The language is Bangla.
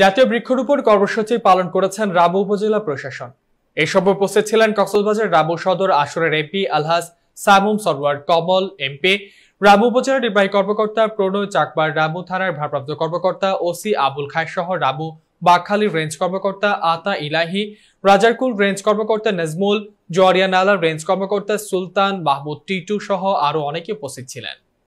জাতীয় বৃক্ষরোপণ কর্মসূচি পালন করেছেন রাবু উপজেলা প্রশাসন এসব উপস্থিত ছিলেন কক্সবাজার রাবু সদর আসরের এমপি আলহাস সামুম সরওয়ার কমল এমপি রাবু উপজেলা নির্বাহী কর্মকর্তা প্রণয় চাকবার রাবু থানার ভারপ্রাপ্ত কর্মকর্তা ওসি আবুল খায় সহ রাবু বাকখালী রেঞ্জ কর্মকর্তা আতা ইলাহি রাজারকুল রেঞ্জ কর্মকর্তা নাজমুল জোয়ারিয়ানালা রেঞ্জ কর্মকর্তা সুলতান মাহমুদ টিটু সহ আরও অনেকে উপস্থিত ছিলেন